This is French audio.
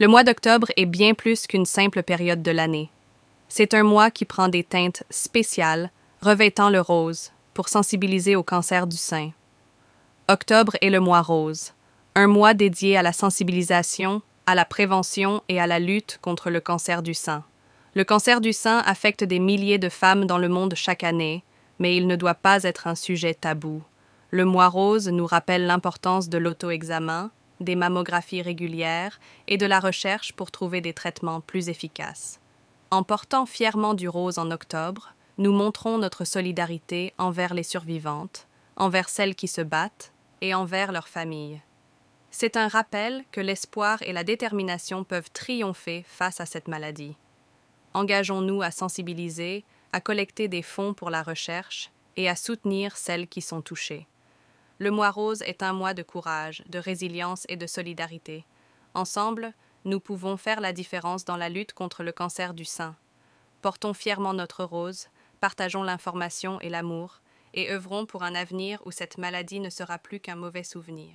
Le mois d'octobre est bien plus qu'une simple période de l'année. C'est un mois qui prend des teintes spéciales, revêtant le rose, pour sensibiliser au cancer du sein. Octobre est le mois rose, un mois dédié à la sensibilisation, à la prévention et à la lutte contre le cancer du sein. Le cancer du sein affecte des milliers de femmes dans le monde chaque année, mais il ne doit pas être un sujet tabou. Le mois rose nous rappelle l'importance de l'auto-examen, des mammographies régulières et de la recherche pour trouver des traitements plus efficaces. En portant fièrement du rose en octobre, nous montrons notre solidarité envers les survivantes, envers celles qui se battent et envers leurs familles. C'est un rappel que l'espoir et la détermination peuvent triompher face à cette maladie. Engageons-nous à sensibiliser, à collecter des fonds pour la recherche et à soutenir celles qui sont touchées. Le mois rose est un mois de courage, de résilience et de solidarité. Ensemble, nous pouvons faire la différence dans la lutte contre le cancer du sein. Portons fièrement notre rose, partageons l'information et l'amour, et œuvrons pour un avenir où cette maladie ne sera plus qu'un mauvais souvenir.